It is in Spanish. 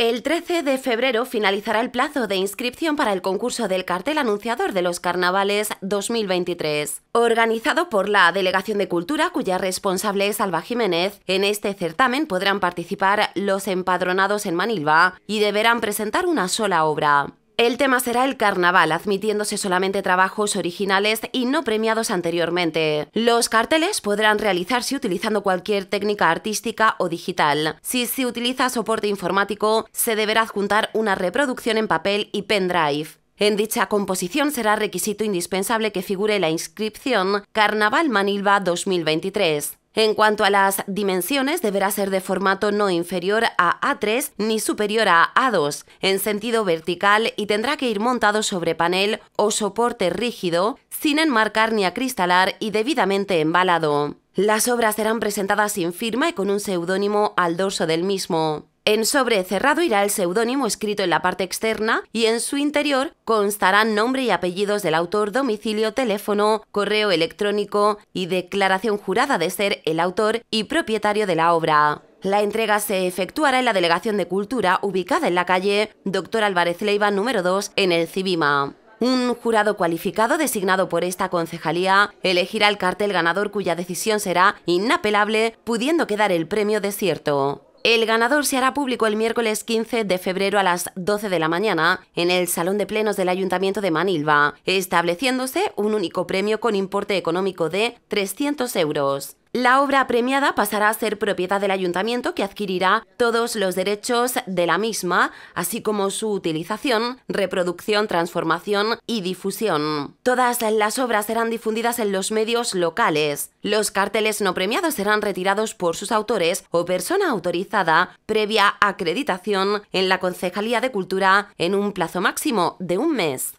El 13 de febrero finalizará el plazo de inscripción para el concurso del cartel anunciador de los carnavales 2023, organizado por la Delegación de Cultura, cuya responsable es Alba Jiménez. En este certamen podrán participar los empadronados en Manilva y deberán presentar una sola obra. El tema será el carnaval, admitiéndose solamente trabajos originales y no premiados anteriormente. Los carteles podrán realizarse utilizando cualquier técnica artística o digital. Si se utiliza soporte informático, se deberá adjuntar una reproducción en papel y pendrive. En dicha composición será requisito indispensable que figure la inscripción Carnaval Manilva 2023. En cuanto a las dimensiones, deberá ser de formato no inferior a A3 ni superior a A2, en sentido vertical y tendrá que ir montado sobre panel o soporte rígido, sin enmarcar ni acristalar y debidamente embalado. Las obras serán presentadas sin firma y con un seudónimo al dorso del mismo. En sobre cerrado irá el seudónimo escrito en la parte externa y en su interior constarán nombre y apellidos del autor, domicilio, teléfono, correo electrónico y declaración jurada de ser el autor y propietario de la obra. La entrega se efectuará en la Delegación de Cultura ubicada en la calle Dr. Álvarez Leiva número 2 en el Cibima. Un jurado cualificado designado por esta concejalía elegirá el cartel ganador cuya decisión será inapelable, pudiendo quedar el premio desierto. El ganador se hará público el miércoles 15 de febrero a las 12 de la mañana en el Salón de Plenos del Ayuntamiento de Manilva, estableciéndose un único premio con importe económico de 300 euros. La obra premiada pasará a ser propiedad del ayuntamiento que adquirirá todos los derechos de la misma, así como su utilización, reproducción, transformación y difusión. Todas las obras serán difundidas en los medios locales. Los carteles no premiados serán retirados por sus autores o persona autorizada previa acreditación en la Concejalía de Cultura en un plazo máximo de un mes.